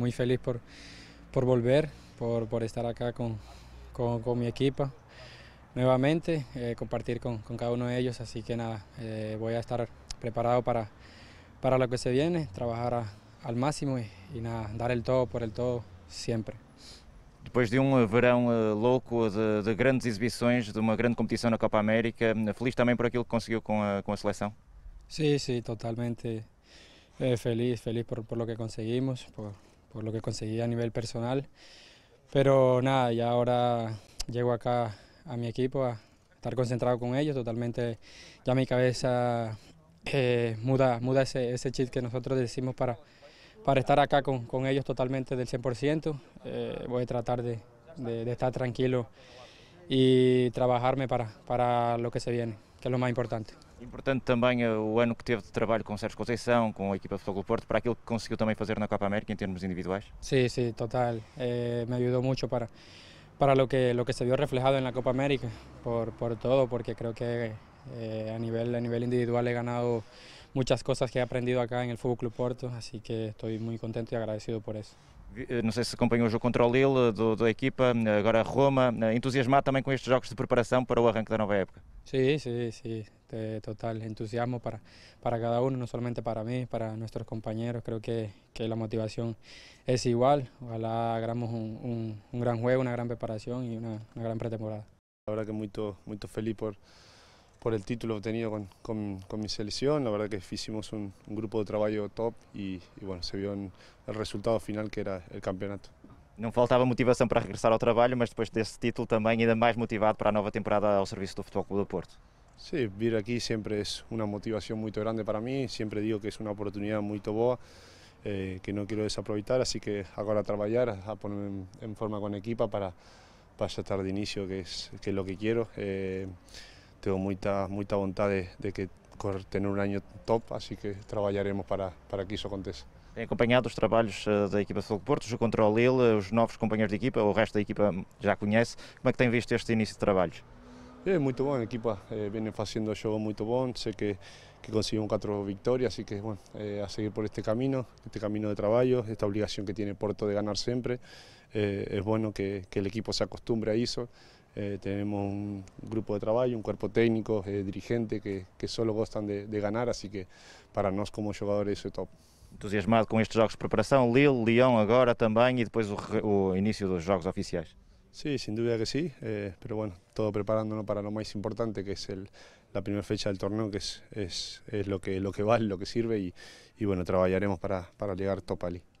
Muy feliz por, por volver, por, por estar acá con, con, mi equipo nuevamente, eh, compartir con, cada uno de ellos, así que nada, eh, voy a estar preparado para, para lo que se viene, trabajar al máximo y, nada, dar el todo por el todo siempre. Después de un um verano eh, louco, de, grandes exhibiciones, de uma grande competição la Copa América, feliz también por aquilo que consiguió con a, com sí, sí, totalmente feliz, feliz por, por lo que conseguimos, por, por lo que conseguí a nivel personal. Pero nada, ya ahora llego acá a mi equipo a estar concentrado con ellos, totalmente ya mi cabeza eh, muda, muda ese, ese chip que nosotros decimos para, para estar acá con, ellos totalmente del 100%. Eh, voy a tratar de, estar tranquilo y trabajarme para, para lo que se viene, que es lo más importante. Importante também eh, o ano que teve de trabalho com o Sérgio Conceição, com a equipa de Futebol do Porto, para aquilo que conseguiu também fazer na Copa América em termos individuais? Sim, sim, total. Eh, me ajudou muito para, para o que, lo que se viu reflejado na Copa América, por, por todo, porque creo que eh, a, nivel, a nivel individual he ganado muitas coisas que he aprendido acá en el Futebol Club Porto, así que estoy muy contento y agradecido por eso. Eh, Não sei se acompanhou o jogo contra o Lille eh, do, da equipa, agora Roma. Entusiasmado também com estes jogos de preparação para o arranque da nova época? Sim, sim, sim. de este, total entusiasmo para, para cada uno, no solamente para mí, para nuestros compañeros. Creo que, que la motivación es igual. Ojalá hagamos un, un, gran juego, una gran preparación y una, una gran pretemporada. La verdad que muy, muy feliz por, por el título obtenido con, con, con, mi selección. La verdad que hicimos un, grupo de trabajo top y, bueno, se vio el resultado final que era el campeonato. No faltaba motivación para al trabajo, pero después de ese título también, ainda mais motivado para la nueva temporada al servicio do Futebol Clube do Porto. Sí, vivir aquí siempre es una motivación muy grande para mí, siempre digo que es una oportunidad muy boa eh, que no quiero desaprovechar, así que ahora a trabajar, a ponerme en, forma con equipa para, para estar de inicio, que es, que es lo que quiero. Eh, tengo mucha, mucha voluntad de, que tener un año top, así que trabajaremos para, para que eso aconteça. acompañado acompanhado os trabalhos eh, da equipa de Fogo Porto, o controle, os novos compañeros de equipa, o resto da equipa já mm, conhece. ¿Cómo é que tem visto este inicio de trabajos? Es eh, muy bueno, el equipo eh, viene haciendo un juego muy bueno, sé que, que cuatro victorias victorias, así que bueno, eh, a seguir por este camino, este camino de trabajo, esta obligación que tiene Porto de ganar siempre, es bueno que, que, el equipo se acostumbre a eso, tenemos un grupo de trabajo, un cuerpo técnico, dirigente que, que, solo gustan de, ganar, así que para nosotros como jugadores eso es top. Entusiasmado con estos Juegos de Preparación, Lille, León, ahora también y e después el inicio de los Juegos oficiais. Sí, sin duda que sí, eh, pero bueno, todo preparándonos para lo más importante que es el, la primera fecha del torneo, que es, es, es, lo, que, lo que vale, lo que sirve y, y bueno, trabajaremos para, para llegar top ali.